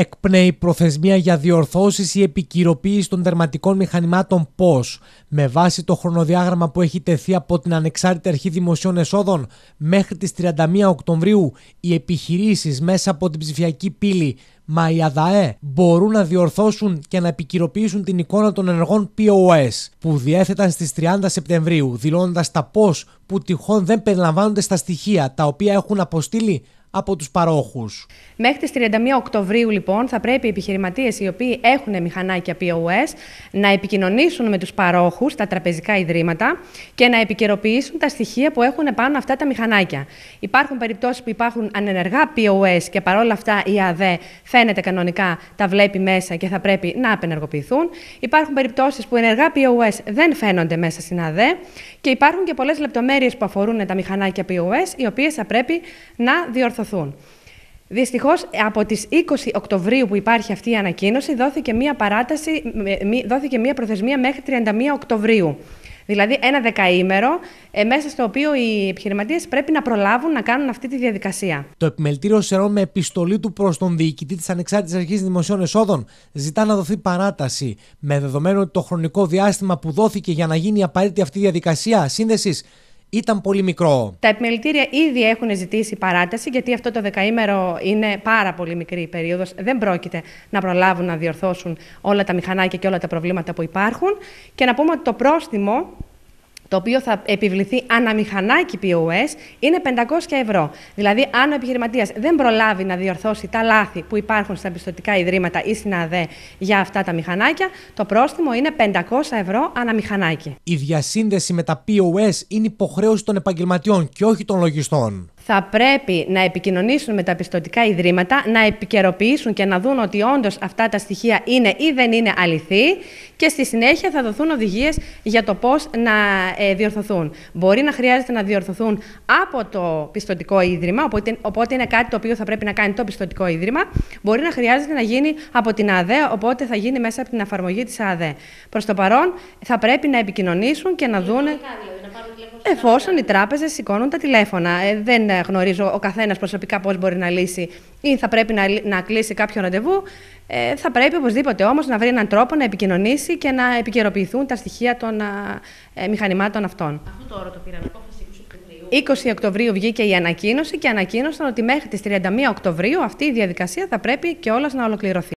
εκπνέει προθεσμία για διορθώσεις ή επικυροποίηση των τερματικών μηχανημάτων πω, με βάση το χρονοδιάγραμμα που έχει τεθεί από την Ανεξάρτητη Αρχή Δημοσίων Εσόδων μέχρι τις 31 Οκτωβρίου οι επιχειρήσεις μέσα από την ψηφιακή πύλη ΜΑΙΑΔΑΕ μπορούν να διορθώσουν και να επικυροποιήσουν την εικόνα των ενεργών POS που διέθεταν στις 30 Σεπτεμβρίου δηλώνοντας τα POS που τυχόν δεν περιλαμβάνονται στα στοιχεία τα οποία έχουν αποστείλει από τους παρόχους. Μέχρι τις 31 Οκτωβρίου λοιπόν θα πρέπει οι επιχειρηματίες οι οποίοι έχουν μηχανάκια POS να επικοινωνήσουν με τους παρόχους, τα τραπεζικά ιδρύματα και να επικαιροποιήσουν τα στοιχεία που έχουν πάνω αυτά τα μηχανάκια. Υπάρχουν περιπτώσεις που υπάρχουν ανενεργά POS και παρόλα αυτά η ΑΔΕ φαίνεται κανονικά τα βλέπει μέσα και θα πρέπει να απενεργοποιηθούν. Υπάρχουν περιπτώσεις που ενεργά POS δεν φαίνονται μέσα στην ΑΔΕ και υπάρχουν και πολλές λεπτομέρειες που αφορούν τα μηχανάκια POS οι οποίες θα πρέπει να διορθώσουν διορθωθούν. Δυστυχώς, από τις 20 Οκτωβρίου που υπάρχει αυτή η ανακοίνωση, δόθηκε μία παράταση, δόθηκε μία προθεσμία μέχρι 31 Οκτωβρίου. Δηλαδή, ένα δεκαήμερο, ε, μέσα στο οποίο οι επιχειρηματίες πρέπει να προλάβουν να κάνουν αυτή τη διαδικασία. Το επιμελητήριο Σερών, με επιστολή του προς τον διοικητή της Ανεξάρτητης Αρχής Δημοσίων Εσόδων, ζητά να δοθεί παράταση. Με δεδομένο ότι το χρονικό διάστημα που δόθηκε για να γίνει η απαραίτητη αυτή η διαδικασία σύνδεσης ήταν πολύ μικρό. Τα επιμελητήρια ήδη έχουν ζητήσει παράταση, γιατί αυτό το δεκαήμερο είναι πάρα πολύ μικρή η περίοδος. Δεν πρόκειται να προλάβουν να διορθώσουν όλα τα μηχανάκια και όλα τα προβλήματα που υπάρχουν. Και να πούμε ότι το πρόστιμο το οποίο θα επιβληθεί αναμηχανάκι POS, είναι 500 ευρώ. Δηλαδή, αν ο επιχειρηματίας δεν προλάβει να διορθώσει τα λάθη που υπάρχουν στα πιστοτικά ιδρύματα ή στην ΑΔΕ για αυτά τα μηχανάκια, το πρόστιμο είναι 500 ευρώ αναμηχανάκι. Η διασύνδεση με τα POS είναι υποχρέωση των επαγγελματιών και όχι των λογιστών θα πρέπει να επικοινωνήσουν με τα πιστοτικά ιδρύματα, να επικαιροποιήσουν και να δουν ότι όντως αυτά τα στοιχεία είναι ή δεν είναι αληθή και στη συνέχεια θα δοθούν οδηγίες για το πώς να ε, διορθωθούν. Μπορεί να χρειάζεται να διορθωθούν από το πιστοτικό ίδρυμα, οπότε, οπότε είναι κάτι το οποίο θα πρέπει να κάνει το πιστοτικό ίδρυμα. Μπορεί να χρειάζεται να γίνει από την ΑΔΕ, οπότε θα γίνει μέσα από την εφαρμογή της ΑΔΕ. Προς το παρόν θα πρέπει να επικοινωνήσουν και να δουν. Εφόσον οι τράπεζες σηκώνουν τα τηλέφωνα. Ε, δεν ε, γνωρίζω ο καθένας προσωπικά πώς μπορεί να λύσει ή θα πρέπει να, να κλείσει κάποιο ραντεβού. Ε, θα πρέπει οπωσδήποτε όμως να βρει έναν τρόπο να επικοινωνήσει και να επικαιροποιηθούν τα στοιχεία των ε, μηχανημάτων αυτών. Αφού το όρο το πήραμε. 20 Οκτωβρίου βγήκε η ανακοίνωση και ανακοίνωσαν ότι μέχρι τις 31 Οκτωβρίου αυτή η διαδικασία θα πρέπει και όλας να ολοκληρωθεί.